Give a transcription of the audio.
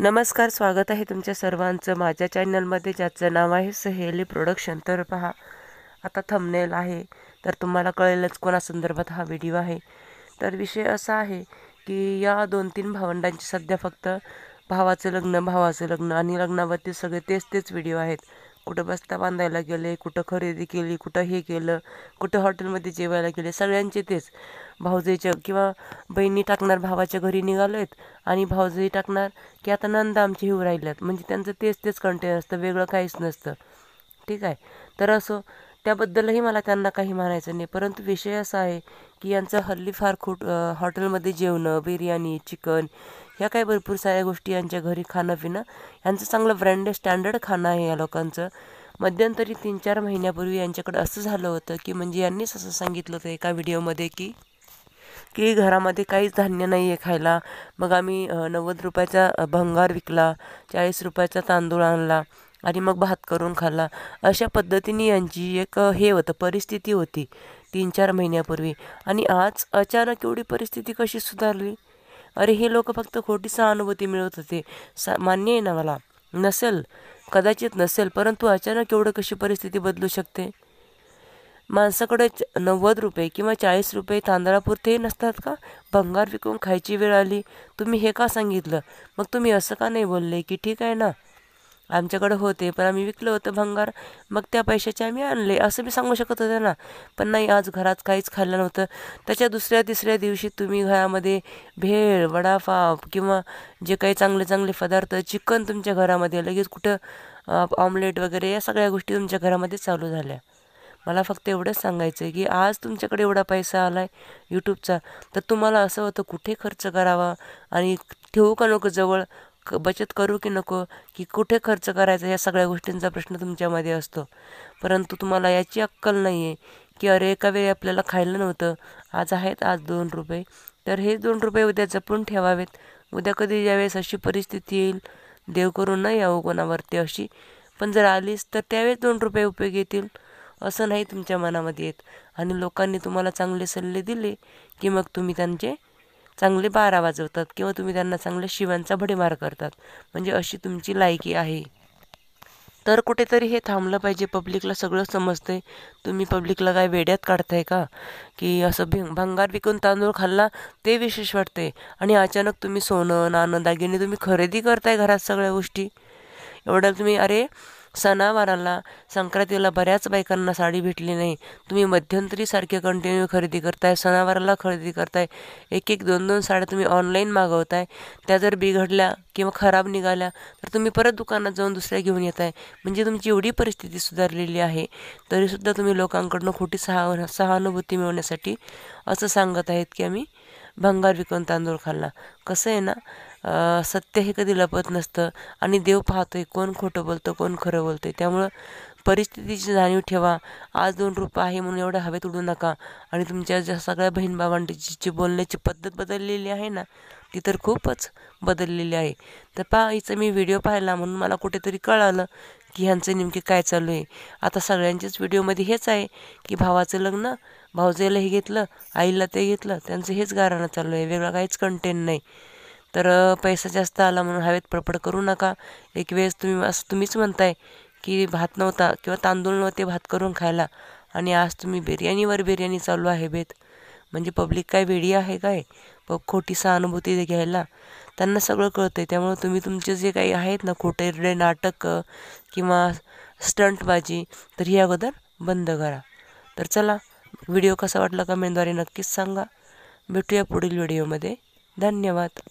नमस्कार स्वागत आहे तुमच्या सर्वांचं माझ्या चॅनलमध्ये ज्याचं नाव आहे सहेली प्रोडक्शन तर पहा आता थंबनेल आहे तर तुम्हाला कळेलच संदर्भात हा व्हिडिओ आहे तर विषय असा आहे की या दोन तीन भावंडांची सध्या फक्त भावाचं लग्न भावाचं लग्न आणि लग्नावरती सगळे तेच तेच व्हिडिओ आहेत कुठं बस्ता बांधायला गेले कुठं खरेदी केली कुठं हे केलं कुठं हॉटेलमध्ये जेवायला गेले सगळ्यांचे तेच भाऊजीच्या किंवा बहिणी टाकणार भावाच्या घरी निघालो आहेत आणि भाऊजी टाकणार की आता नंद आमची हिव राहिल्यात म्हणजे त्यांचं तेच तेच कंटेन असतं वेगळं काहीच नसतं ठीक आहे तर असं त्याबद्दलही मला त्यांना काही म्हणायचं नाही परंतु विषय असा आहे की यांचं हल्ली फार खूट हॉटेलमध्ये जेवणं बिर्याणी चिकन ह्या काही भरपूर साऱ्या गोष्टी यांच्या घरी खाणं पिणं यांचं चांगलं ब्रँड स्टँडर्ड खाणं आहे या लोकांचं मध्यंतरी तीन चार महिन्यापूर्वी यांच्याकडे असं झालं होतं की म्हणजे यांनीच असं सांगितलं होतं एका व्हिडिओमध्ये की की घरामध्ये काहीच धान्य नाही आहे खायला मग आम्ही नव्वद रुपयाचा भंगार विकला चाळीस रुपयाचा तांदूळ आणला आणि मग भात करून खाल्ला अशा पद्धतीने यांची एक हे होतं परिस्थिती होती तीन चार महिन्यापूर्वी आणि आज अचानक एवढी परिस्थिती कशी सुधारली अरे हे लोक फक्त खोटी सहानुभूती मिळवत होते सा मान्य आहे ना मला नसेल कदाचित नसेल परंतु अचानक एवढं कशी परिस्थिती बदलू शकते माणसाकडे नव्वद रुपये किंवा चाळीस रुपये तांदळापुरतेही नसतात का भंगार विकून खायची वेळ आली तुम्ही हे का सांगितलं मग तुम्ही असं का नाही बोलले की ठीक आहे ना आमच्याकडे होते पण आम्ही विकलं होतं भंगार मग त्या पैशाचे आम्ही आणले असं मी सांगू शकत होते ना पण नाही आज घरात काहीच खाल्लं नव्हतं त्याच्या दुसऱ्या तिसऱ्या दिवशी तुम्ही घरामध्ये भेळ वडापाव किंवा जे काही चांगले चांगले पदार्थ चिकन तुमच्या घरामध्ये लगेच कुठं ऑमलेट वगैरे या सगळ्या गोष्टी तुमच्या घरामध्ये चालू झाल्या मला फक्त एवढंच सांगायचं आहे की आज तुमच्याकडे एवढा पैसा आला आहे यूट्यूबचा तर तुम्हाला असं होतं कुठे खर्च करावा आणि ठेवू का नको जवळ बचत करू की नको की कुठे खर्च करायचा या सगळ्या गोष्टींचा प्रश्न तुमच्यामध्ये असतो परंतु तुम्हाला याची अक्कल नाही आहे की अरे एका वेळी आपल्याला खायला नव्हतं आज आहेत आज दोन रुपये तर हे दोन रुपये उद्या जपून ठेवावेत उद्या कधी ज्यावेळेस अशी परिस्थिती येईल देव करून नाही यावं कोणावरती अशी पण जर आलीस तर त्यावेळेस दोन रुपये उपयोग येतील असं नाही तुमच्या मनामध्ये येत आणि लोकांनी तुम्हाला चांगले सल्ले दिले की मग तुम्ही त्यांचे चांगले बारा वाजवतात किंवा तुम्ही त्यांना चांगल्या शिवांचा भडेमार करतात म्हणजे अशी तुमची लायकी आहे तर कुठेतरी हे थांबलं पाहिजे पब्लिकला सगळं समजते तुम्ही पब्लिकला काय वेड्यात काढताय का की असं भिंग भंगार विकून तांदूळ खाल्ला ते विशेष वाटते आणि अचानक तुम्ही सोनं नाणं दागिने तुम्ही खरेदी करताय घरात सगळ्या गोष्टी एवढ्या तुम्ही अरे सणावाराला संक्रांतीला बऱ्याच बायकांना साडी भेटली नाही तुम्ही मध्यंतरी सारखे कंटिन्यू खरेदी करताय सणावाराला खरेदी करताय एक एक दोन दोन साड्या तुम्ही ऑनलाईन मागवताय त्या जर बिघडल्या किंवा खराब निघाल्या तर तुम्ही परत दुकानात जाऊन दुसऱ्या घेऊन येत आहे म्हणजे तुमची एवढी परिस्थिती सुधारलेली आहे तरीसुद्धा तुम्ही लोकांकडून खोटी सहा सहानुभूती मिळवण्यासाठी असं सांगत आहेत की आम्ही भंगार विकून तांदूळ खाल्ला कसं आहे ना सत्य हे कधी लपत नसतं आणि देव पाहतोय कोण खोटं बोलतं कोण खरं बोलतोय त्यामुळं परिस्थितीची जाणीव ठेवा आज दोन रूप आहे म्हणून एवढ्या हवेत उडू नका आणि तुमच्या ज्या सगळ्या बहीण जी बोलण्याची पद्धत बदललेली आहे ना ती तर खूपच बदललेली आहे तर पहा हिचं मी व्हिडिओ पाहिला म्हणून मला कुठेतरी कळालं की ह्यांचं नेमकं काय चालू आहे आता सगळ्यांच्याच व्हिडिओमध्ये हेच आहे की भावाचं लग्न भाऊजेला हे घेतलं आईला ते घेतलं त्यांचं हेच गाराणं चालू आहे वेगळा काहीच कंटेंट नाही तर पैसा जास्त आला म्हणून हवेत पडपड करू नका एक वेळेस तुम्ही असं तुम्हीच म्हणताय की भात नव्हता किंवा तांदूळ नव्हते भात करून खायला आणि आज तुम्ही बिर्याणीवर बिर्याणी चालू आहे बेत म्हणजे पब्लिक काय वेळी आहे काय खोटी सहानुभूती घ्यायला त्यांना सगळं कळतं आहे त्यामुळे तुम्ही तुमचे जे काही आहेत ना खोटेरडे नाटक किंवा स्टंटबाजी तर ही अगोदर बंद करा तर चला व्हिडिओ कसा वाटला कमेंटद्वारे नक्कीच सांगा भेटूया पुढील व्हिडिओमध्ये धन्यवाद